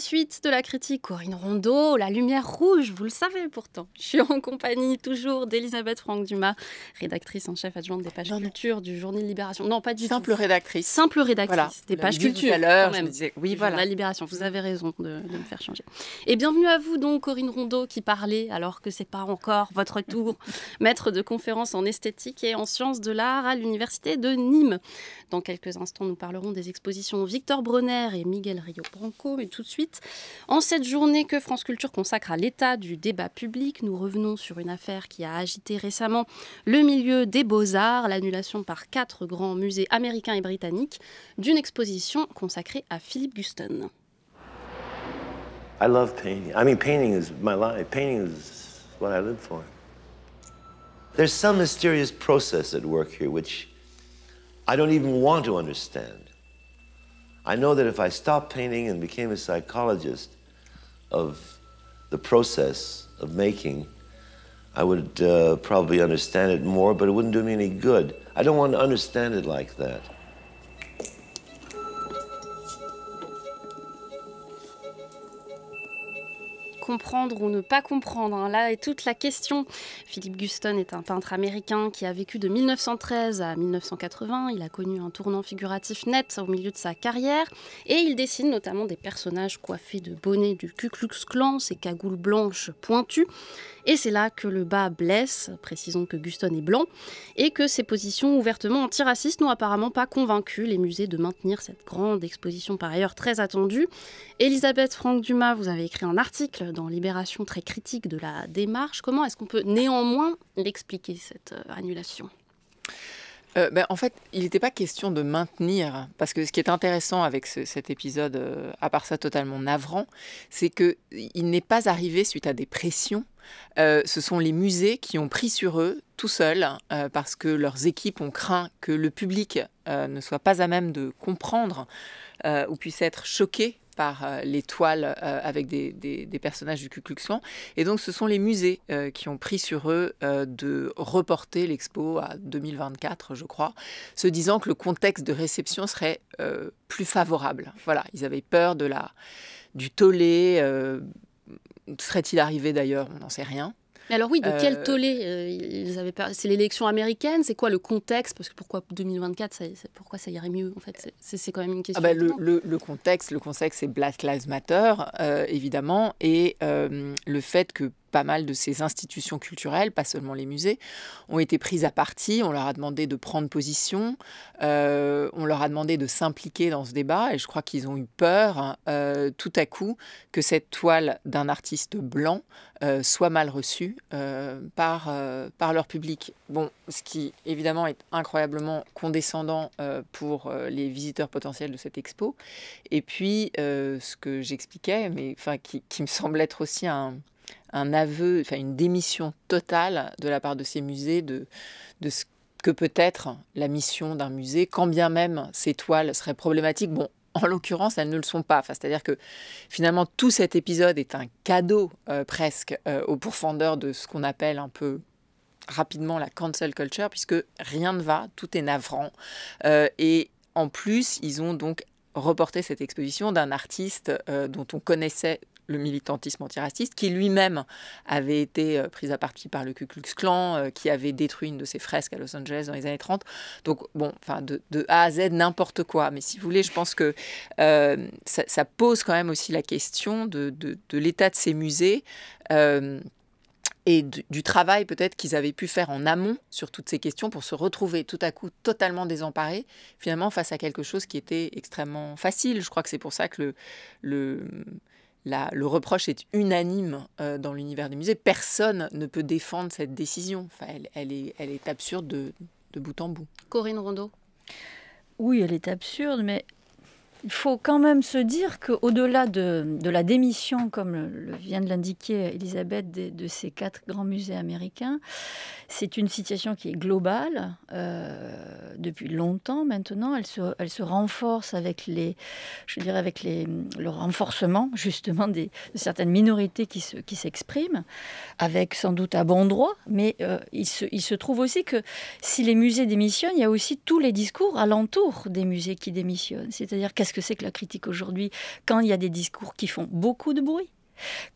suite de la critique Corinne Rondeau, La Lumière Rouge, vous le savez pourtant. Je suis en compagnie toujours d'Elisabeth Franck Dumas, rédactrice en chef adjointe des pages culture du journal Libération. Non, pas du Simple rédactrice. Simple rédactrice des pages culture. Tout à l'heure, je me disais, oui, voilà. La Libération, vous avez raison de, me faire changer. Et bienvenue à vous donc, Corinne Rondeau, qui parlait alors que c'est pas encore votre tour, maître de conférences en esthétique et en sciences de l'art à l'université de Nîmes. Dans quelques instants, nous parlerons des expositions Victor Brunner et Miguel Rio Branco, mais tout de suite, en cette journée que France Culture consacre à l'état du débat public, nous revenons sur une affaire qui a agité récemment le milieu des beaux-arts, l'annulation par quatre grands musées américains et britanniques d'une exposition consacrée à Philip Guston. I love painting. I mean, painting is my life. Painting is what I live for. There's some mysterious process at work here which I don't even want to understand. I know that if I stopped painting and became a psychologist of the process of making, I would uh, probably understand it more, but it wouldn't do me any good. I don't want to understand it like that. comprendre ou ne pas comprendre. Hein. Là est toute la question. Philippe Guston est un peintre américain qui a vécu de 1913 à 1980. Il a connu un tournant figuratif net au milieu de sa carrière et il dessine notamment des personnages coiffés de bonnets du Ku Klux Klan, ces cagoules blanches pointues. Et c'est là que le bas blesse, précisons que Guston est blanc, et que ses positions ouvertement antiracistes n'ont apparemment pas convaincu les musées de maintenir cette grande exposition par ailleurs très attendue. Elisabeth Franck Dumas, vous avez écrit un article dans Libération très critique de la démarche. Comment est-ce qu'on peut néanmoins l'expliquer, cette euh, annulation euh, ben, en fait, il n'était pas question de maintenir, parce que ce qui est intéressant avec cet épisode, euh, à part ça totalement navrant, c'est qu'il n'est pas arrivé suite à des pressions euh, ce sont les musées qui ont pris sur eux tout seuls euh, parce que leurs équipes ont craint que le public euh, ne soit pas à même de comprendre ou puisse être choqué par les toiles avec des, des, personnages du Ku Klux Klan. Et donc ce sont les musées qui ont pris sur eux de reporter l'expo à 2024, je crois, se disant que le contexte de réception serait plus favorable. Voilà, ils avaient peur de la, du tollé Serait-il arrivé d'ailleurs On n'en sait rien. alors oui, de quel euh, tollé euh, ils avaient C'est l'élection américaine, c'est quoi le contexte Parce que pourquoi 2024, pourquoi ça irait mieux En fait, c'est quand même une question. Ah bah, le, contexte, le contexte, c'est Black Lives Matter, euh, évidemment, et le fait que pas mal de ces institutions culturelles, pas seulement les musées, ont été prises à partie. On leur a demandé de prendre position, euh, on leur a demandé de s'impliquer dans ce débat, et je crois qu'ils ont eu peur hein, euh, tout à coup que cette toile d'un artiste blanc euh, soit mal reçue par, par leur public. Bon, ce qui évidemment est incroyablement condescendant pour les visiteurs potentiels de cette expo. Et puis, ce que j'expliquais, mais enfin, qui, qui, me semble être aussi un, un aveu, enfin une démission totale de la part de ces musées de, de ce que peut être la mission d'un musée, quand bien même ces toiles seraient problématiques. Bon, en l'occurrence, elles ne le sont pas. Enfin, C'est-à-dire que finalement, tout cet épisode est un cadeau euh, presque au euh, aux pourfendeurs de ce qu'on appelle un peu rapidement la cancel culture, puisque rien ne va, tout est navrant. Euh, et en plus, ils ont donc reporté cette exposition d'un artiste dont on connaissait le militantisme antiraciste, qui lui-même avait été euh, pris à partie par le Ku Klux Klan, euh, qui avait détruit une de ses fresques à Los Angeles dans les années 30. Donc, bon, enfin, de, A à Z, n'importe quoi. Mais si vous voulez, je pense que euh, ça, pose quand même aussi la question de, de, l'état de ces musées. et du, travail peut-être qu'ils avaient pu faire en amont sur toutes ces questions pour se retrouver tout à coup totalement désemparés, finalement face à quelque chose qui était extrêmement facile. Je crois que c'est pour ça que le, le le reproche est unanime euh, dans l'univers des musées. Personne ne peut défendre cette décision. Enfin, elle, est, absurde de, de bout en bout. Corinne Rondeau. Oui, elle est absurde, mais il faut quand même se dire qu'au-delà de, la démission, comme le, vient de l'indiquer Elisabeth, de, ces quatre grands musées américains, c'est une situation qui est globale euh, depuis longtemps maintenant. Elle se, elle se renforce avec, les, je dirais avec les, le renforcement justement des, de certaines minorités qui s'expriment, avec sans doute à bon droit, mais euh, il, se, il se trouve aussi que si les musées démissionnent, il y a aussi tous les discours alentour des musées qui démissionnent. C'est-à-dire qu'est-ce que c'est que la critique aujourd'hui quand il y a des discours qui font beaucoup de bruit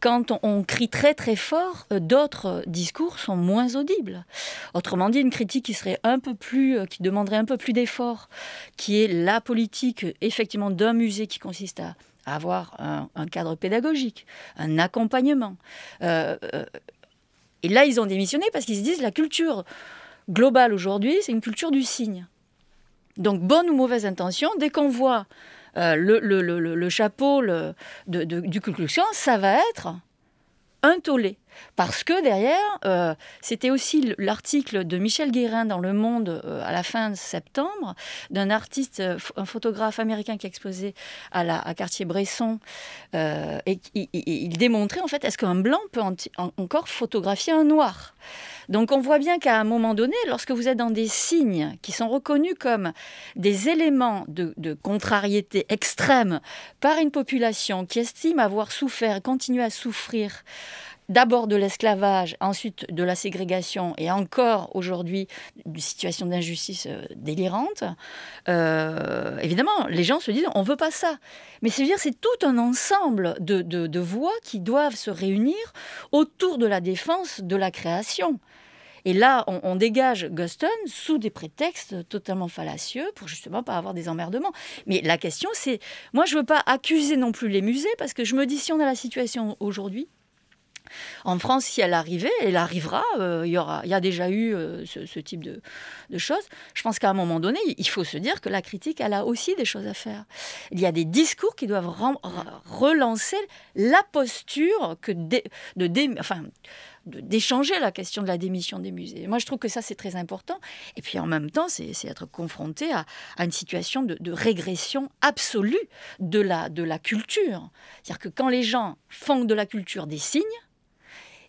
quand on, crie très très fort, euh, d'autres discours sont moins audibles. Autrement dit, une critique qui serait un peu plus, euh, qui demanderait un peu plus d'efforts, qui est la politique euh, effectivement d'un musée qui consiste à, avoir un, un, cadre pédagogique, un accompagnement. et là, ils ont démissionné parce qu'ils se disent la culture globale aujourd'hui, c'est une culture du signe. Donc, bonne ou mauvaise intention, dès qu'on voit euh, le, le, le, le, chapeau de, de, du conclusion, ça va être un tollé. Parce que derrière, euh, c'était aussi l'article de Michel Guérin dans Le Monde euh, à la fin de septembre, d'un artiste, euh, un photographe américain qui exposait à, la, à Cartier-Bresson. et il, démontrait en fait, est-ce qu'un blanc peut encore photographier un noir donc on voit bien qu'à un moment donné, lorsque vous êtes dans des signes qui sont reconnus comme des éléments de, de contrariété extrême par une population qui estime avoir souffert, continue à souffrir d'abord de l'esclavage, ensuite de la ségrégation et encore aujourd'hui d'une situation d'injustice euh, délirante, euh, évidemment, les gens se disent on ne veut pas ça. Mais c'est dire c'est tout un ensemble de, voix qui doivent se réunir autour de la défense de la création. Et là, on, dégage Guston sous des prétextes totalement fallacieux pour justement pas avoir des emmerdements. Mais la question, c'est, moi, je ne veux pas accuser non plus les musées parce que je me dis si on a la situation aujourd'hui, en France, si elle arrivait, elle arrivera, euh, il, y aura, il y a déjà eu euh, ce, type de, choses. Je pense qu'à un moment donné, il faut se dire que la critique, elle a aussi des choses à faire. Il y a des discours qui doivent relancer la posture que de, d'échanger la question de la démission des musées. Moi, je trouve que ça, c'est très important. Et puis, en même temps, c'est être confronté à, une situation de, de, régression absolue de la, de la culture. C'est-à-dire que quand les gens font de la culture des signes,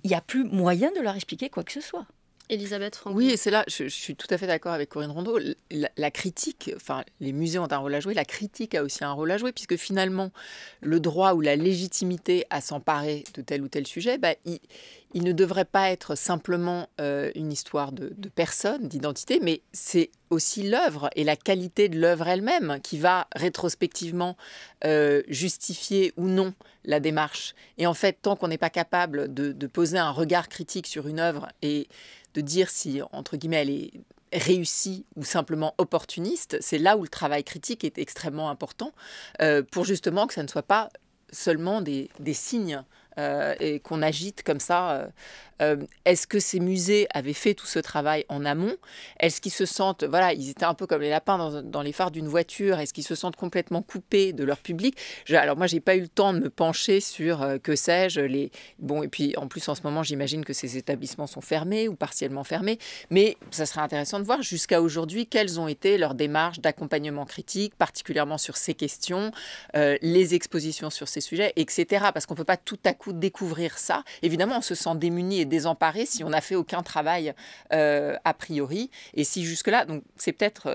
il n'y a plus moyen de leur expliquer quoi que ce soit. Elisabeth Oui, et c'est là, je, suis tout à fait d'accord avec Corinne Rondeau. La, critique, enfin, les musées ont un rôle à jouer, la critique a aussi un rôle à jouer, puisque finalement, le droit ou la légitimité à s'emparer de tel ou tel sujet, bah, il, ne devrait pas être simplement euh, une histoire de, de personne, d'identité, mais c'est aussi l'œuvre et la qualité de l'œuvre elle-même qui va rétrospectivement euh, justifier ou non la démarche. Et en fait, tant qu'on n'est pas capable de, de poser un regard critique sur une œuvre et de dire si, entre guillemets, elle est réussie ou simplement opportuniste, c'est là où le travail critique est extrêmement important euh, pour justement que ça ne soit pas seulement des, signes euh, et qu'on agite comme ça euh, euh, est-ce que ces musées avaient fait tout ce travail en amont Est-ce qu'ils se sentent, voilà, ils étaient un peu comme les lapins dans, les phares d'une voiture, est-ce qu'ils se sentent complètement coupés de leur public Alors moi, j'ai pas eu le temps de me pencher sur, euh, que sais-je, les... Bon, et puis en plus, en ce moment, j'imagine que ces établissements sont fermés ou partiellement fermés, mais ça serait intéressant de voir jusqu'à aujourd'hui quelles ont été leurs démarches d'accompagnement critique, particulièrement sur ces questions, euh, les expositions sur ces sujets, etc. Parce qu'on peut pas tout à coup découvrir ça. Évidemment, on se sent démuni et désemparé si on n'a fait aucun travail euh, a priori. Et si jusque-là, donc c'est peut-être.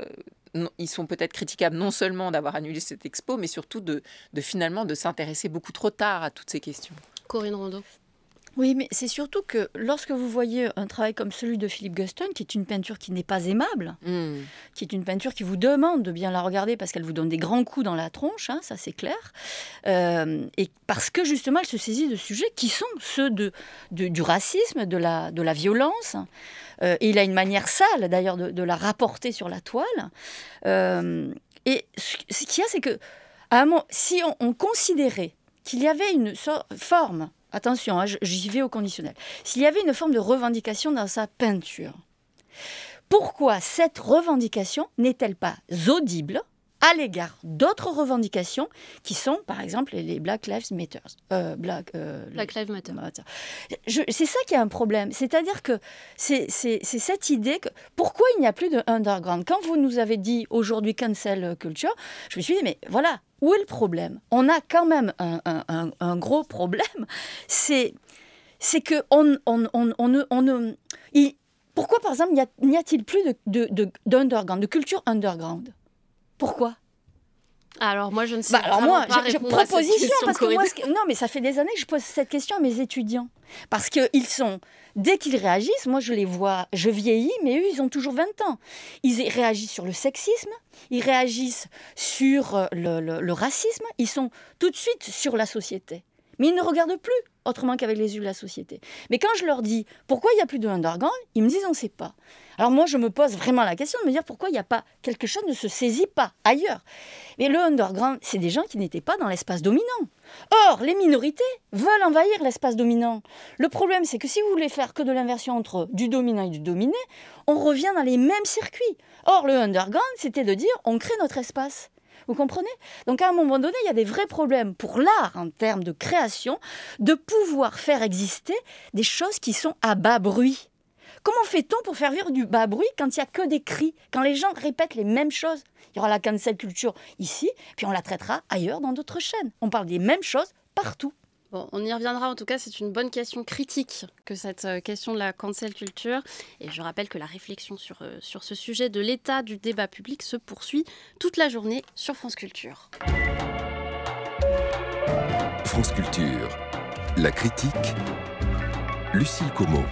Euh, ils sont peut-être critiquables non seulement d'avoir annulé cette expo, mais surtout de, de finalement de s'intéresser beaucoup trop tard à toutes ces questions. Corinne Rondeau. Oui, mais c'est surtout que lorsque vous voyez un travail comme celui de Philippe Guston, qui est une peinture qui n'est pas aimable, hmm. qui est une peinture qui vous demande de bien la regarder parce qu'elle vous donne des grands coups dans la tronche, hein, ça c'est clair, euh, et parce que justement elle se saisit de sujets qui sont ceux de, du racisme, de la, de la violence. Euh, et il a une manière sale d'ailleurs de, la rapporter sur la toile. Euh, et ce, qu'il y a, c'est que si on, considérait qu'il y avait une forme Attention, hein, j'y vais au conditionnel. S'il y avait une forme de revendication dans sa peinture, pourquoi cette revendication n'est-elle pas audible à l'égard d'autres revendications qui sont, par exemple, les euh, euh, Black Lives Matter. Black, Lives Matter. C'est ça qui est un problème. C'est-à-dire que c'est cette idée que pourquoi il n'y a plus de underground Quand vous nous avez dit aujourd'hui cancel culture, je me suis dit, mais voilà, où est le problème On a quand même un, gros problème. C'est c'est que pourquoi, par exemple, n'y a-t-il plus d'Underground, de culture underground pourquoi alors moi je ne sais bah, pas. alors moi, je, proposition parce que moi, non mais ça fait des années que je pose cette question à mes étudiants parce que sont dès qu'ils réagissent, moi je les vois, je vieillis mais eux ils ont toujours 20 ans. Ils réagissent sur le sexisme, ils réagissent sur euh, le racisme, ils sont tout de suite sur la société mais ils ne regardent plus autrement qu'avec les yeux de la société. Mais quand je leur dis pourquoi il n'y a plus de underground, ils me disent on ne sait pas. Alors moi, je me pose vraiment la question de me dire pourquoi il n'y a pas quelque chose ne se saisit pas ailleurs. Mais le underground, c'est des gens qui n'étaient pas dans l'espace dominant. Or, les minorités veulent envahir l'espace dominant. Le problème, c'est que si vous voulez faire que de l'inversion entre du dominant et du dominé, on revient dans les mêmes circuits. Or, le underground, c'était de dire on crée notre espace. Vous comprenez Donc à un moment donné, il y a des vrais problèmes pour l'art en termes de création, de pouvoir faire exister des choses qui sont à bas bruit. Comment fait-on pour faire vivre du bas bruit quand il n'y a que des cris, quand les gens répètent les mêmes choses Il y aura la cancel culture ici, puis on la traitera ailleurs dans d'autres chaînes. On parle des mêmes choses partout. Bon, on y reviendra en tout cas, c'est une bonne question critique que cette euh, question de la cancel culture. Et je rappelle que la réflexion sur, euh, sur ce sujet de l'état du débat public se poursuit toute la journée sur France Culture. France Culture, la critique, Lucille Como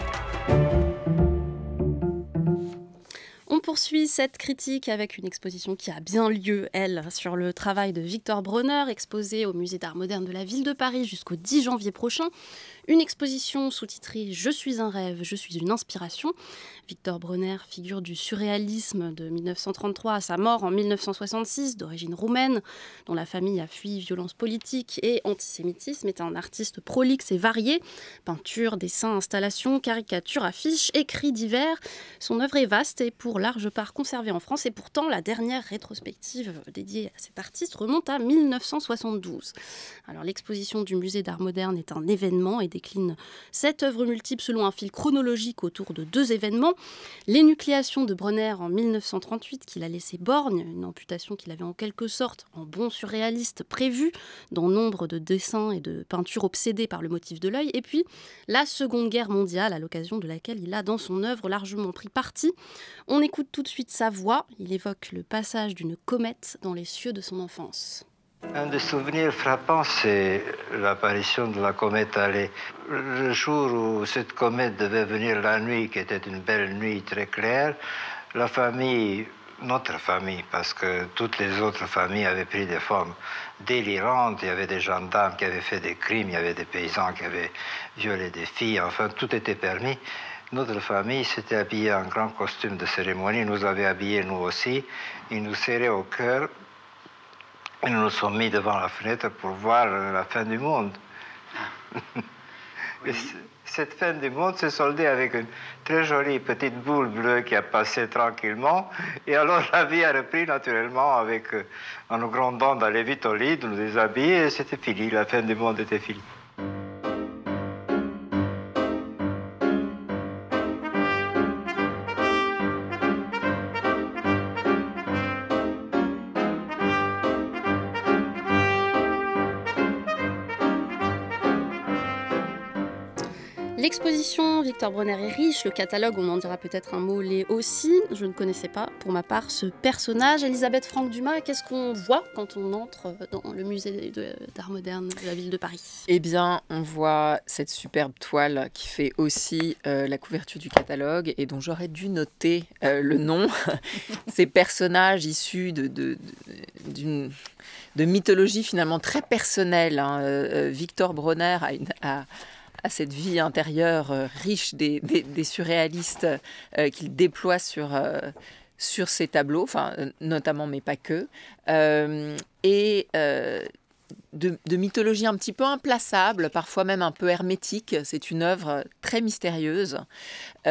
suit cette critique avec une exposition qui a bien lieu, elle, sur le travail de Victor Bronner, exposé au Musée d'art moderne de la ville de Paris jusqu'au 10 janvier prochain. Une exposition sous-titrée Je suis un rêve, je suis une inspiration. Victor Bronner, figure du surréalisme de 1933 à sa mort en 1966, d'origine roumaine, dont la famille a fui violence politique et antisémitisme, est un artiste prolixe et varié. Peinture, dessin, installation, caricature, affiche écrits divers. Son œuvre est vaste et pour large part conservée en France et pourtant la dernière rétrospective dédiée à cet artiste remonte à 1972. Alors l'exposition du musée d'art moderne est un événement et décline sept œuvres multiples selon un fil chronologique autour de deux événements. L'énucléation de Brenner en 1938 qu'il a laissé borgne, une amputation qu'il avait en quelque sorte, en bon surréaliste, prévue dans nombre de dessins et de peintures obsédées par le motif de l'œil. Et puis la Seconde Guerre mondiale à l'occasion de laquelle il a dans son œuvre largement pris parti. On écoute tout de suite sa voix. Il évoque le passage d'une comète dans les cieux de son enfance. Un des souvenirs frappants, c'est l'apparition de la comète Allée. Le jour où cette comète devait venir la nuit, qui était une belle nuit très claire, la famille, notre famille, parce que toutes les autres familles avaient pris des formes délirantes. Il y avait des gendarmes qui avaient fait des crimes, il y avait des paysans qui avaient violé des filles, enfin, tout était permis. Notre famille s'était habillée en grand costume de cérémonie, nous avait habillés nous aussi. Ils nous serraient au cœur et nous nous sommes mis devant la fenêtre pour voir la fin du monde. Ah. Cette fin du monde s'est soldée avec une très jolie petite boule bleue qui a passé tranquillement. Et alors la vie a repris naturellement avec, euh, en nous grondant d'aller vite au lit, de nous déshabiller, et c'était fini. La fin du monde était finie. L'exposition Victor Bronner est riche, le catalogue, on en dira peut-être un mot, l'est aussi. Je ne connaissais pas, pour ma part, ce personnage. Elisabeth Franck Dumas, qu'est-ce qu'on voit quand on entre dans le musée d'art moderne de la ville de Paris Eh bien, on voit cette superbe toile qui fait aussi euh, la couverture du catalogue et dont j'aurais dû noter euh, le nom. Ces personnages issus de, de, mythologie finalement très personnelle. Hein. Euh, Victor Bronner a une. A, à cette vie intérieure euh, riche des, surréalistes euh, qu'il déploie sur euh, sur tableaux, enfin, notamment mais pas que, et de, mythologie un petit peu implaçable, parfois même un peu hermétique. C'est une œuvre très mystérieuse,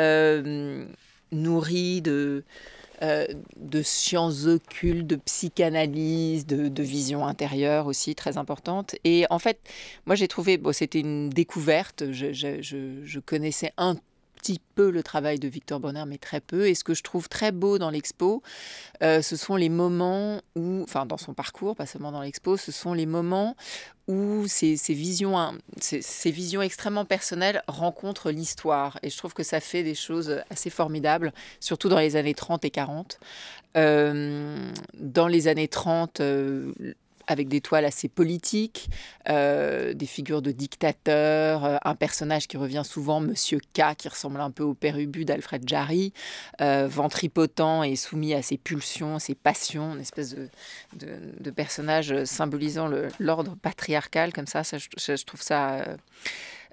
nourrie de, euh, de sciences occultes, de psychanalyse, de, vision intérieure aussi très importante. Et en fait, moi j'ai trouvé, c'était une découverte, je, je connaissais un petit peu le travail de Victor Bonner, mais très peu. Et ce que je trouve très beau dans l'expo, euh, ce sont les moments où, enfin dans son parcours, pas seulement dans l'expo, ce sont les moments où ces, visions, hein, visions extrêmement personnelles rencontrent l'histoire. Et je trouve que ça fait des choses assez formidables, surtout dans les années 30 et 40. Euh, dans les années 30, avec des toiles assez politiques, euh, des figures de dictateurs, euh, un personnage qui revient souvent, Monsieur K, qui ressemble un peu au père Ubu d'Alfred Jarry, euh, ventripotent et soumis à ses pulsions, ses passions, une espèce de, personnage symbolisant l'ordre patriarcal, comme ça, je, trouve ça...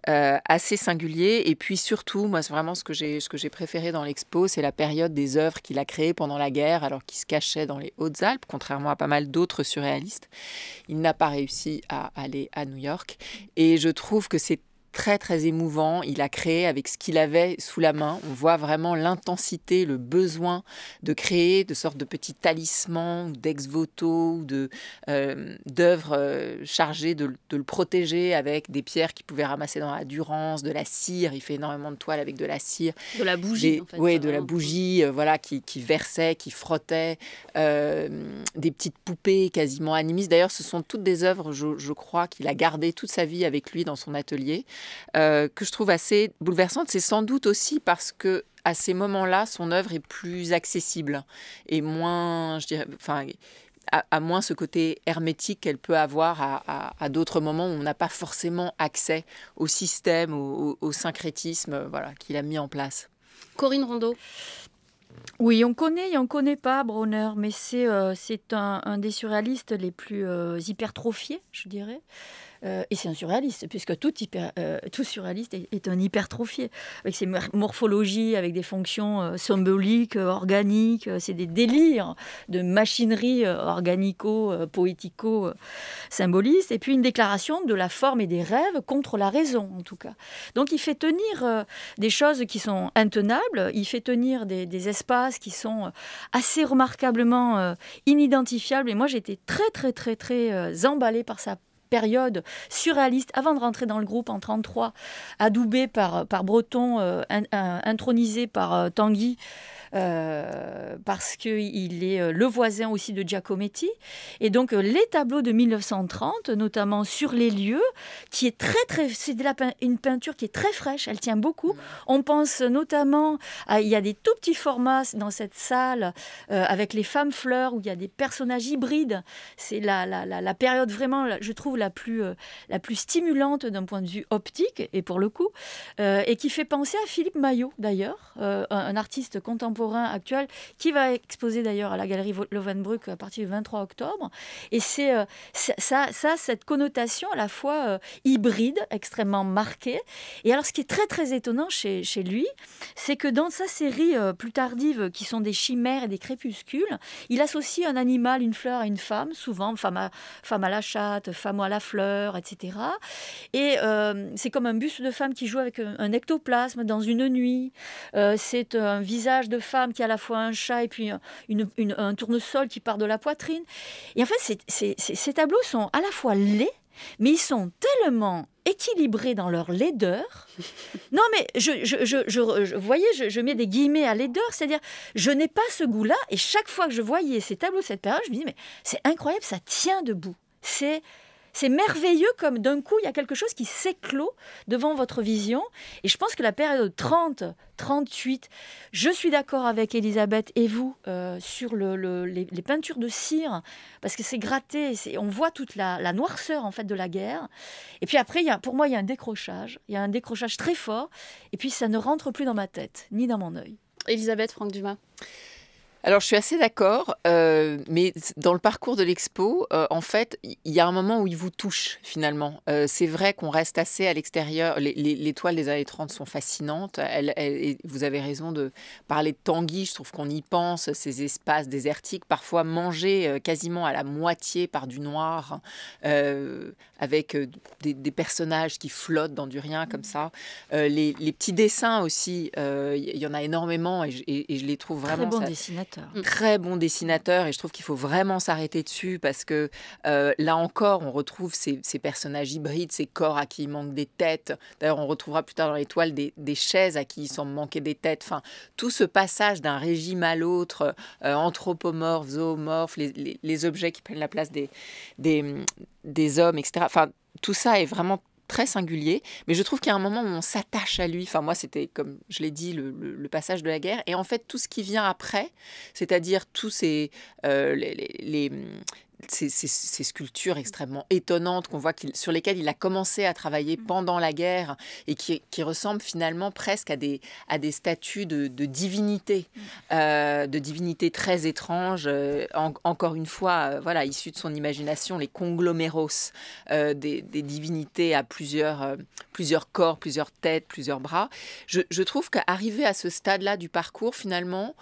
Euh, assez singulier. Et puis surtout, moi, c'est vraiment ce que j'ai ce que j'ai préféré dans l'expo, c'est la période des œuvres qu'il a créées pendant la guerre, alors qu'il se cachait dans les Hautes-Alpes, contrairement à pas mal d'autres surréalistes. Il n'a pas réussi à aller à New York. Et je trouve que c'est très très émouvant. Il a créé avec ce qu'il avait sous la main. On voit vraiment l'intensité, le besoin de créer de sortes de petits talismans d'ex-voto ou euh, d'œuvres euh, chargées de, le protéger avec des pierres qu'il pouvait ramasser dans la durance, de la cire. Il fait énormément de toiles avec de la cire, de la bougie. Oui, de la bougie, euh, voilà, qui, versait, qui frottait, des petites poupées quasiment animistes. D'ailleurs, ce sont toutes des œuvres, je, je crois, qu'il a gardées toute sa vie avec lui dans son atelier. Euh, que je trouve assez bouleversante. C'est sans doute aussi parce que à ces moments-là, son œuvre est plus accessible et moins, je dirais, à, moins ce côté hermétique qu'elle peut avoir à, d'autres moments où on n'a pas forcément accès au système, au, au, syncrétisme, euh, voilà, qu'il a mis en place. Corinne Rondeau. Oui, on connaît et on ne connaît pas Bronner, mais c'est euh, un, des surréalistes les plus hypertrophiés, je dirais. Euh, et c'est un surréaliste, puisque tout, hyper, euh, tout surréaliste est, un hypertrophié, avec ses morphologies, avec des fonctions euh, symboliques, organiques, c'est des délires de machinerie organico, poético, symboliste, et puis une déclaration de la forme et des rêves contre la raison, en tout cas. Donc il fait tenir des choses qui sont intenables, il fait tenir des, espaces qui sont assez remarquablement inidentifiables, et moi j'étais très, très, très, très emballée par sa période surréaliste, avant de rentrer dans le groupe en 1933, adoubé par, par Breton, euh, euh, intronisé par euh, Tanguy. Euh, parce qu'il est euh, le voisin aussi de Giacometti. Et donc, euh, les tableaux de 1930, notamment sur les lieux, qui est très, très. C'est une peinture qui est très fraîche, elle tient beaucoup. Mm. On pense notamment à. Il y a des tout petits formats dans cette salle avec les femmes fleurs où il y a des personnages hybrides. C'est la, la, la, période vraiment, je trouve, la plus, la plus stimulante d'un point de vue optique, et pour le coup, et qui fait penser à Philippe Maillot, d'ailleurs, un artiste contemporain actuel, qui va exposer d'ailleurs à la galerie Lovenbruck à partir du 23 octobre. Et c'est euh, ça, ça, cette connotation à la fois euh, hybride, extrêmement marquée. Et alors, ce qui est très très étonnant chez, lui, c'est que dans sa série euh, plus tardive, qui sont des chimères et des crépuscules, il associe un animal, une fleur à une femme, souvent femme à, femme à la chatte, femme à la fleur, etc. Et c'est comme un buste de femme qui joue avec un, ectoplasme dans une nuit. c'est un visage de qui a à la fois un chat et puis un, tournesol qui part de la poitrine. Et en fait, ces tableaux sont à la fois laids, mais ils sont tellement équilibrés dans leur laideur. Non, mais je, je, je, je voyez, je, mets des guillemets à laideur, c'est-à-dire, je n'ai pas ce goût-là, et chaque fois que je voyais ces tableaux, cette période, je me dis, mais c'est incroyable, ça tient debout. C'est c'est merveilleux comme d'un coup, il y a quelque chose qui s'éclot devant votre vision. Et je pense que la période 30, 38, je suis d'accord avec Elisabeth et vous euh, sur le, les, peintures de cire, parce que c'est gratté, on voit toute la, noirceur en fait de la guerre. Et puis après, pour moi, il y a un décrochage, il y a un décrochage très fort, et puis ça ne rentre plus dans ma tête, ni dans mon œil. Elisabeth Franck Dumas. Alors je suis assez d'accord, euh, mais dans le parcours de l'expo, euh, en fait, il y a un moment où il vous touche finalement. Euh, c'est vrai qu'on reste assez à l'extérieur. Les, toiles des années 30 sont fascinantes. vous avez raison de parler de Tanguy, je trouve qu'on y pense, ces espaces désertiques, parfois mangés quasiment à la moitié par du noir, hein, avec des, personnages qui flottent dans du rien comme ça. Les, petits dessins aussi, il y en a énormément et je, les trouve vraiment... Très bon Mm. Très bon dessinateur et je trouve qu'il faut vraiment s'arrêter dessus parce que euh, là encore, on retrouve ces, personnages hybrides, ces corps à qui il manque des têtes. D'ailleurs, on retrouvera plus tard dans l'étoile des, des chaises à qui il semble manquer des têtes. Enfin, tout ce passage d'un régime à l'autre, euh, anthropomorphe, zoomorphe, les, objets qui prennent la place des, des hommes, etc. Enfin, tout ça est vraiment très singulier, mais je trouve qu'il y a un moment où on s'attache à lui. Enfin, moi, c'était, comme je l'ai dit, le, passage de la guerre. Et en fait, tout ce qui vient après, c'est-à-dire tous ces, euh, les, ces, sculptures extrêmement étonnantes qu'on voit sur lesquelles il a commencé à travailler mmh. pendant la guerre et qui, ressemblent finalement presque à des, statues de, divinités, mmh. euh, de divinités très étranges, euh, encore une fois, euh, voilà, issues de son imagination, les congloméros, des, divinités à plusieurs, plusieurs corps, plusieurs têtes, plusieurs bras. Je, je trouve qu'arriver à ce stade-là du parcours, finalement,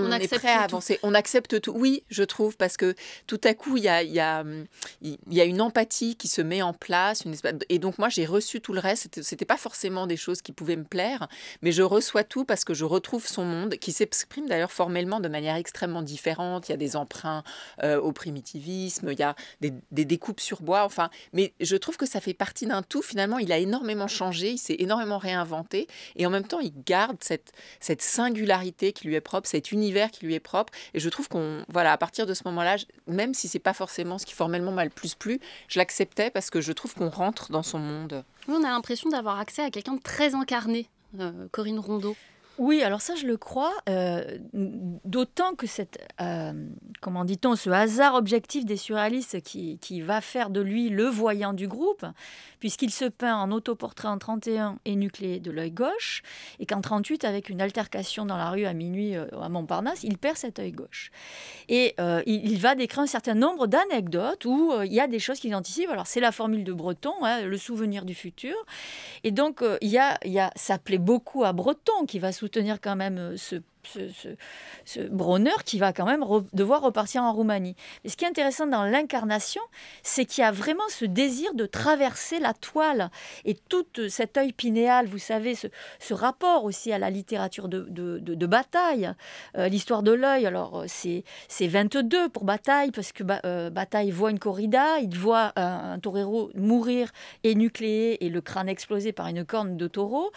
on, est prêt à avancer. On accepte tout. Oui, je trouve, parce que tout à coup, il y a, hum, a, une empathie qui se met en place. Une Et donc, moi, j'ai reçu tout le reste. C'était pas forcément des choses qui pouvaient me plaire, mais je reçois tout parce que je retrouve son monde, qui s'exprime d'ailleurs formellement de manière extrêmement différente. Il y a des emprunts euh, au primitivisme, il y a des, découpes sur bois. Enfin, mais je trouve que ça fait partie d'un tout. Finalement, il a énormément changé, il s'est énormément réinventé. Et en même temps, il garde cette, cette singularité qui lui est propre, cette unité univers qui lui est propre. Et je trouve qu'on, voilà, à partir de ce moment-là, même si c'est pas forcément ce qui formellement m'a le plus plu, je l'acceptais parce que je trouve qu'on rentre dans son monde. on a l'impression d'avoir accès à quelqu'un de très incarné, euh, Corinne Rondeau. Oui, alors ça, je le crois, euh, d'autant que cette, euh, comment dit-on, ce hasard objectif des surréalistes qui, va faire de lui le voyant du groupe, puisqu'il se peint en autoportrait en 31 et nucléé de l'œil gauche, et qu'en 38, avec une altercation dans la rue à minuit euh, à Montparnasse, il perd cet œil gauche. Et il, va décrire un certain nombre d'anecdotes où il y a des choses qu'il anticipe. Alors c'est la formule de Breton, hein, le souvenir du futur. Et donc, il y, a, il y a, ça plaît beaucoup à Breton qui va sous tenir quand même euh, ce ce, ce, Bronner qui va quand même devoir repartir en Roumanie. Et ce qui est intéressant dans l'incarnation, c'est qu'il y a vraiment ce désir de traverser la toile et tout euh, cet œil pinéal, vous savez, ce, rapport aussi à la littérature de, de, de, bataille, euh, l'histoire de l'œil. Alors euh, c'est 22 pour bataille parce que bataille voit une corrida, il voit un, un torero mourir énucléé et le crâne explosé par une corne de taureau.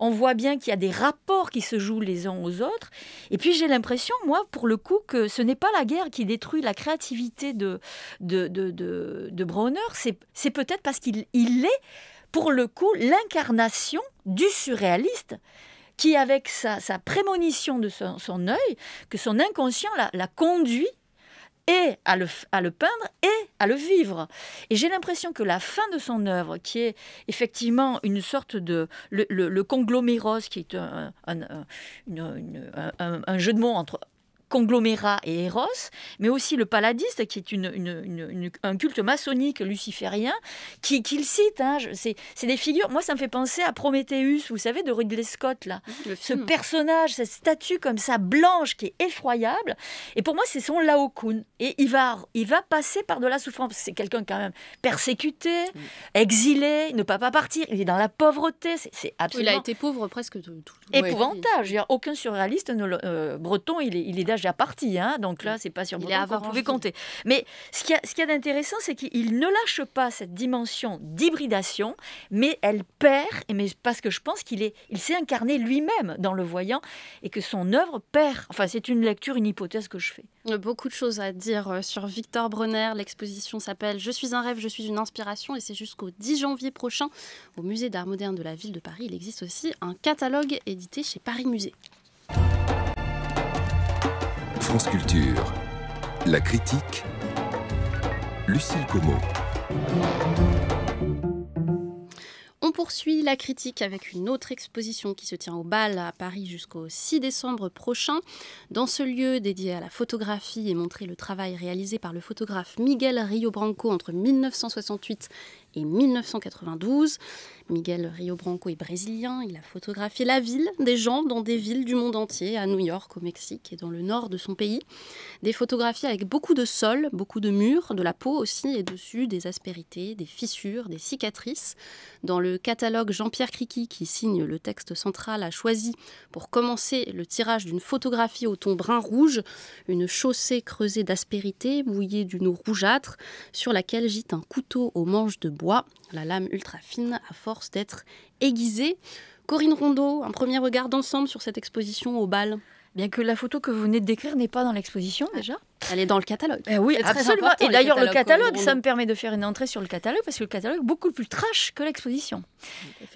On voit bien qu'il y a des rapports qui se jouent les uns aux autres. Et puis j'ai l'impression, moi, pour le coup, que ce n'est pas la guerre qui détruit la créativité de, de, c'est peut-être parce qu'il est, pour le coup, l'incarnation du surréaliste qui, avec sa, prémonition de son, œil, que son inconscient la conduit et à le, le peindre et à le vivre. Et j'ai l'impression que la fin de son œuvre, qui est effectivement une sorte de... Le, le, qui est un, un jeu de mots entre conglomérat et Eros, mais aussi le paladiste, qui est une, un culte maçonnique luciférien, qu'il cite. Hein, c'est des figures. Moi, ça me fait penser à Prométhéeus, vous savez, de Ridley Scott, là. Ce personnage, cette statue comme ça, blanche, qui est effroyable. Et pour moi, c'est son Laocoon. Et il va, il va passer par de la souffrance. C'est quelqu'un, quand même, persécuté, exilé, ne pas pas partir. Il est dans la pauvreté. C'est absolument. Il a été pauvre presque tout. temps. Épouvantable. aucun surréaliste euh, breton, il est, il est à partie, hein. donc là, c'est pas sûr vous. qu'on pouvait compter. Mais ce qu'il y a, ce qui d'intéressant, c'est qu'il ne lâche pas cette dimension d'hybridation, mais elle perd, et mais parce que je pense qu'il est, il s'est incarné lui-même dans le voyant et que son œuvre perd. Enfin, c'est une lecture, une hypothèse que je fais. Euh, beaucoup de choses à dire euh, sur Victor Brenner. L'exposition s'appelle Je suis un rêve, je suis une inspiration et c'est jusqu'au 10 janvier prochain au Musée d'art moderne de la ville de Paris. Il existe aussi un catalogue édité chez Paris Musée. France Culture. La critique, Lucille Comot. On poursuit la critique avec une autre exposition qui se tient au bal à Paris jusqu'au 6 décembre prochain. Dans ce lieu dédié à la photographie et montré le travail réalisé par le photographe Miguel Rio Branco entre 1968 et 1992. Miguel Rio Branco est brésilien, il a photographié la ville des gens dans des villes du monde entier, à New York, au Mexique et dans le nord de son pays. Des photographies avec beaucoup de sol, beaucoup de murs, de la peau aussi et dessus, des aspérités, des fissures, des cicatrices. Dans le catalogue, Jean-Pierre Criqui, qui signe le texte central, a choisi pour commencer le tirage d'une photographie au ton brun-rouge, une chaussée creusée d'aspérités, mouillée d'une eau rougeâtre, sur laquelle gît un couteau au manche de bois, la lame ultra fine à force d'être aiguisée. Corinne Rondeau, un premier regard d'ensemble sur cette exposition au bal. Bien que la photo que vous venez de décrire n'est pas dans l'exposition ah. déjà. Elle est dans le catalogue. Eh oui, absolument. Et d'ailleurs, le catalogue, ça me permet de faire une entrée sur le catalogue, parce que le catalogue est beaucoup plus trash que l'exposition.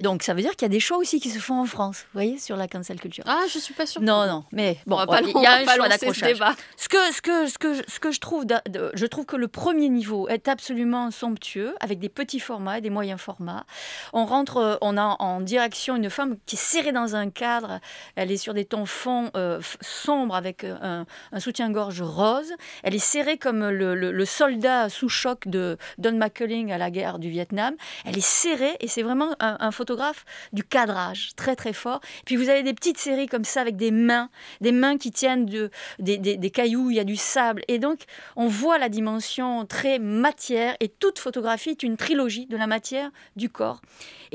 Donc, ça veut dire qu'il y a des choix aussi qui se font en France, vous voyez, sur la cancel culture. Ah, je suis pas sûre. Non, non, mais bon, il y a un choix d'accrochage. Ce que, ce, que, ce, que, ce que je trouve, je trouve que le premier niveau est absolument somptueux, avec des petits formats et des moyens formats. On rentre, euh, on a en direction une femme qui est serrée dans un cadre, elle est sur des tons fonds euh, sombres, avec euh, un, un soutien-gorge rose. Elle est serrée comme le, soldat sous choc de Don McCulling à la guerre du Vietnam. Elle est serrée et c'est vraiment un, photographe du cadrage très très fort. Puis vous avez des petites séries comme ça avec des mains, des mains qui tiennent de, des, cailloux, il y a du sable. Et donc on voit la dimension très matière et toute photographie est une trilogie de la matière, du corps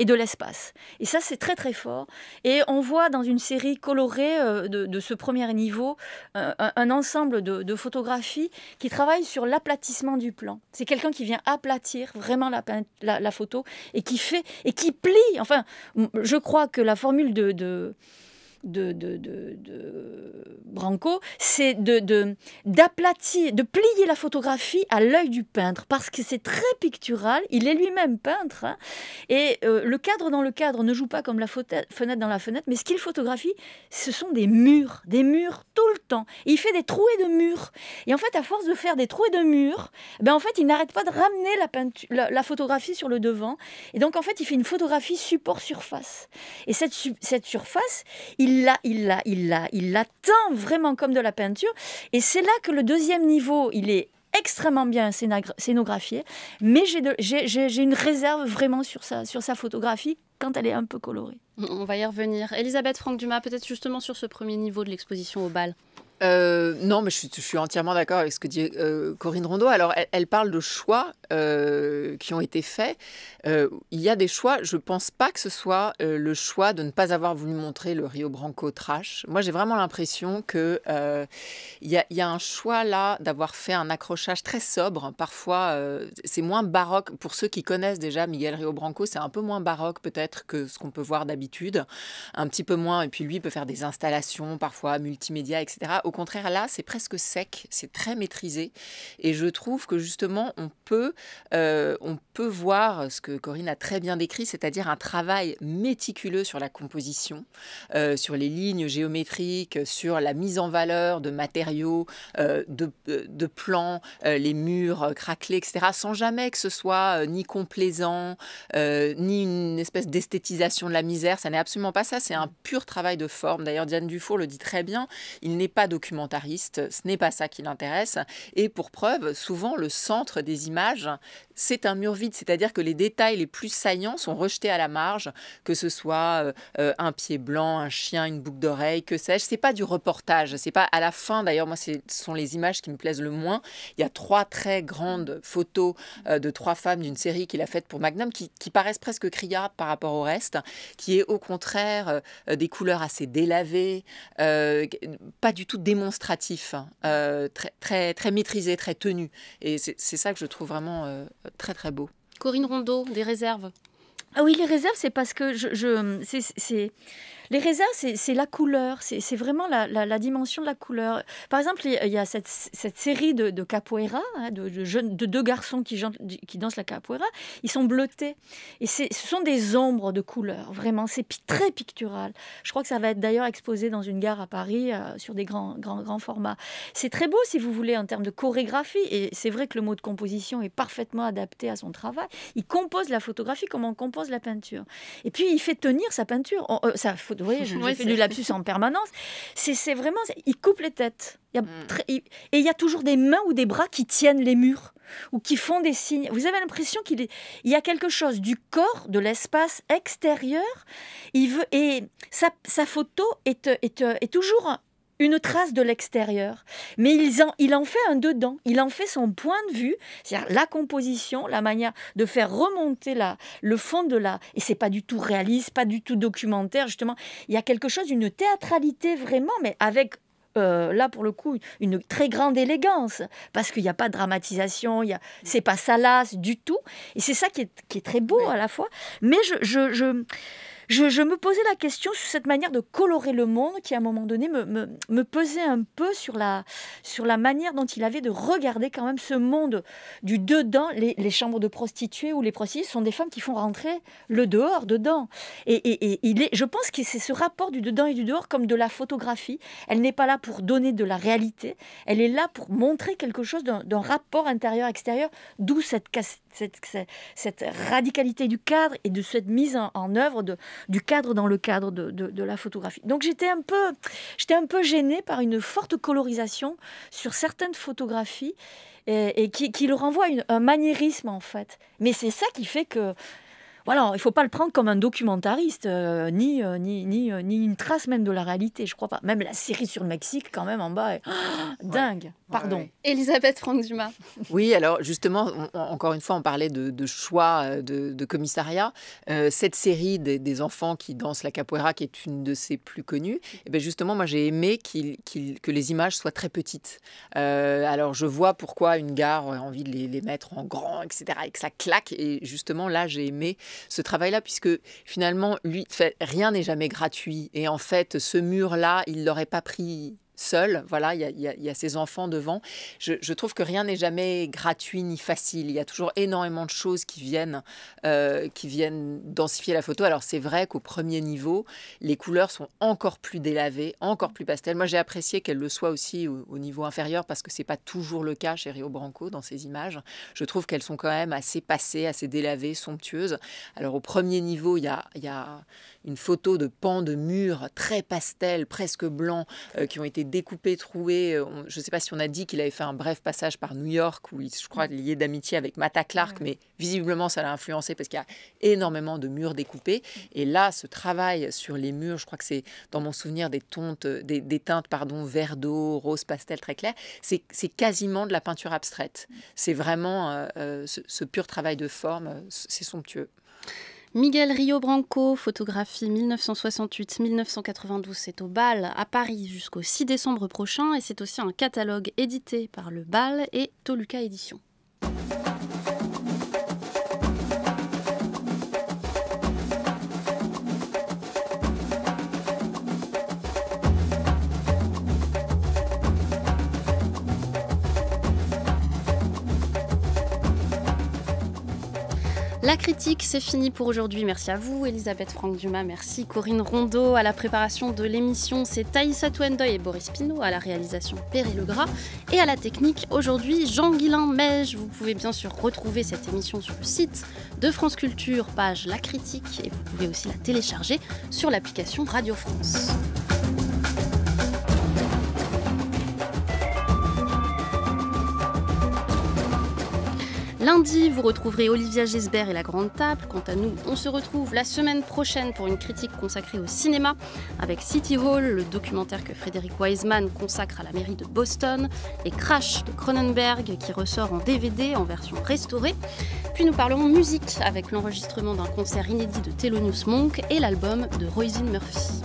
et de l'espace. Et ça c'est très très fort. Et on voit dans une série colorée euh, de, ce premier niveau euh, un, ensemble de, de qui travaille sur l'aplatissement du plan. C'est quelqu'un qui vient aplatir vraiment la, photo et qui fait et qui plie. Enfin, je crois que la formule de de, de, de, de Branco, c'est d'aplatir, de, plier la photographie à l'œil du peintre, parce que c'est très pictural, il est lui-même peintre, hein. et euh, le cadre dans le cadre ne joue pas comme la fenêtre dans la fenêtre, mais ce qu'il photographie, ce sont des murs, des murs tout le temps. il fait des trouées de murs. Et en fait, à force de faire des trous et de murs, ben en fait, il n'arrête pas de ramener la, peinture, la, photographie sur le devant. Et donc, en fait, il fait une photographie support-surface. Et cette, cette surface, il il l'a, il l'a, il l'a, il l'a vraiment comme de la peinture. Et c'est là que le deuxième niveau, il est extrêmement bien scénographié, mais j'ai une réserve vraiment sur sa, sur sa photographie quand elle est un peu colorée. On va y revenir. Elisabeth Franck Dumas, peut-être justement sur ce premier niveau de l'exposition au bal. Euh, non, mais je suis, entièrement d'accord avec ce que dit euh, Corinne Rondeau. Alors, elle, parle de choix euh, qui ont été faits, euh, il y a des choix. Je ne pense pas que ce soit euh, le choix de ne pas avoir voulu montrer le Rio Branco trash. Moi, j'ai vraiment l'impression qu'il y, y, a un choix là d'avoir fait un accrochage très sobre. Parfois, c'est moins baroque. Pour ceux qui connaissent déjà Miguel Rio Branco, c'est un peu moins baroque peut-être que ce qu'on peut voir d'habitude. Un petit peu moins. Et puis lui, il peut faire des installations, parfois multimédia, etc. Au contraire, là, c'est presque sec, c'est très maîtrisé. Et je trouve que justement, on peut euh, on peut voir ce que Corinne a très bien décrit, c'est-à-dire un travail méticuleux sur la composition, euh, sur les lignes géométriques, sur la mise en valeur de matériaux, euh, de, de, plans, les murs craquelés, etc., sans jamais que ce soit ni complaisant, ni une espèce d'esthétisation de la misère. Ça n'est absolument pas ça, c'est un pur travail de forme. D'ailleurs, Diane Dufour le dit très bien, il n'est pas documentariste, ce n'est pas ça qui l'intéresse. Et pour preuve, souvent, le centre des images c'est un mur vide, c'est-à-dire que les détails les plus saillants sont rejetés à la marge, que ce soit euh, euh, un pied blanc, un chien, une boucle d'oreille, que sais-je. C'est pas du reportage, c'est pas à la fin. D'ailleurs, moi, ce sont les images qui me plaisent le moins. Il y a trois très grandes photos euh, de trois femmes d'une série qu'il a faite pour Magnum qui, paraissent presque criables par rapport au reste, qui est au contraire des couleurs assez délavées, pas du tout démonstratif, hein, très, très, très maîtrisé, très tenu. Et c'est ça que je trouve vraiment euh, très très beau. Corinne Rondeau, des réserves. Ah oui, les réserves, c'est parce que je, je c'est les raisins, c'est la couleur, c'est vraiment la, dimension de la couleur. Par exemple, il y a cette, série de, de capoeira, hein, de, deux garçons qui, dansent la capoeira, ils sont bleutés. Et ce sont des ombres de couleur. vraiment, c'est très pictural. Je crois que ça va être d'ailleurs exposé dans une gare à Paris euh, sur des grands, grands, grands formats. C'est très beau, si vous voulez, en termes de chorégraphie, et c'est vrai que le mot de composition est parfaitement adapté à son travail. Il compose la photographie comme on compose la peinture. Et puis, il fait tenir sa peinture, euh, oui, fais du lapsus en permanence. C'est vraiment, il coupe les têtes. Mm. et il y a toujours des mains ou des bras qui tiennent les murs ou qui font des signes. Vous avez l'impression qu'il y a quelque chose du corps, de l'espace extérieur. Il veut et sa, photo est toujours une trace de l'extérieur, mais il en, il en fait un dedans, il en fait son point de vue, c'est-à-dire la composition, la manière de faire remonter la, le fond de la... Et c'est pas du tout réaliste, pas du tout documentaire, justement. Il y a quelque chose, une théâtralité vraiment, mais avec euh, là pour le coup une très grande élégance parce qu'il n'y a pas de dramatisation, il y a... c'est pas salace du tout et c'est ça qui est, très beau à la fois. Mais je, je je, me posais la question sur cette manière de colorer le monde qui, à un moment donné, me, pesait un peu sur la, sur la manière dont il avait de regarder quand même ce monde du dedans. Les, chambres de prostituées ou les prostituées sont des femmes qui font rentrer le dehors dedans. Et, il est, je pense que c'est ce rapport du dedans et du dehors comme de la photographie. Elle n'est pas là pour donner de la réalité, elle est là pour montrer quelque chose d'un rapport intérieur-extérieur, d'où cette, cette, radicalité du cadre et de cette mise en, en œuvre de, du cadre dans le cadre de, la photographie. Donc j'étais un, peu, un peu gênée par une forte colorisation sur certaines photographies et, qui, qui, le renvoie un maniérisme en fait. Mais c'est ça qui fait que voilà, il ne faut pas le prendre comme un documentariste, euh, euh, ni, ni, ni, euh, ni, une trace même de la réalité, je crois pas. Même la série sur le Mexique, quand même, en bas, est... dingue. Pardon. Elisabeth Franck Dumas. Oui, alors justement, encore une fois, on parlait de, choix de, commissariat. cette série des, enfants qui dansent la capoeira, qui est une de ses plus connues, et eh bien justement, moi j'ai aimé qu'il que les images soient très petites. alors je vois pourquoi une gare a envie de les, les mettre en grand, etc., et que ça claque. Et justement, là, j'ai aimé ce travail-là, puisque finalement, lui, fait, rien n'est jamais gratuit. Et en fait, ce mur-là, il l'aurait pas pris seul. Voilà, il y a, ses ces enfants devant. Je, trouve que rien n'est jamais gratuit ni facile. Il y a toujours énormément de choses qui viennent, euh, qui viennent densifier la photo. Alors c'est vrai qu'au premier niveau, les couleurs sont encore plus délavées, encore plus pastel. Moi, j'ai apprécié qu'elles le soient aussi au, niveau inférieur parce que c'est pas toujours le cas chez Rio Branco dans ses images. Je trouve qu'elles sont quand même assez passées, assez délavées, somptueuses. Alors au premier niveau, il y a, y a une photo de pans de murs très pastel, presque blanc, euh, qui ont été découpés, troués. Euh, je ne sais pas si on a dit qu'il avait fait un bref passage par New York, où il, je crois, mm. lié d'amitié avec Matta Clark, mais visiblement, ça l'a influencé parce qu'il y a énormément de murs découpés. Mm. Et là, ce travail sur les murs, je crois que c'est, dans mon souvenir, des, tontes, euh, des, teintes pardon, vert d'eau, rose pastel très clair, c'est quasiment de la peinture abstraite. Mm. C'est vraiment ce pur travail de forme, c'est somptueux. Miguel Rio Branco, photographie 1968-1992, c'est au Bal à Paris jusqu'au 6 décembre prochain et c'est aussi un catalogue édité par le Bal et Toluca Éditions. La critique, c'est fini pour aujourd'hui. Merci à vous, Elisabeth Franck Dumas. Merci, Corinne Rondeau. À la préparation de l'émission, c'est Taïssa Twendoy et Boris Pinault. À la réalisation, Perry Legras. Et à la technique, aujourd'hui, Jean-Guilain Meige. Vous pouvez bien sûr retrouver cette émission sur le site de France Culture, page La Critique. Et vous pouvez aussi la télécharger sur l'application Radio France. Lundi, vous retrouverez Olivia Gesbert et La Grande Table. Quant à nous, on se retrouve la semaine prochaine pour une critique consacrée au cinéma avec City Hall, le documentaire que Frédéric Wiseman consacre à la mairie de Boston, et Crash de Cronenberg qui ressort en DVD en version restaurée. Puis nous parlerons musique avec l'enregistrement d'un concert inédit de Thelonious Monk et l'album de Roisin Murphy.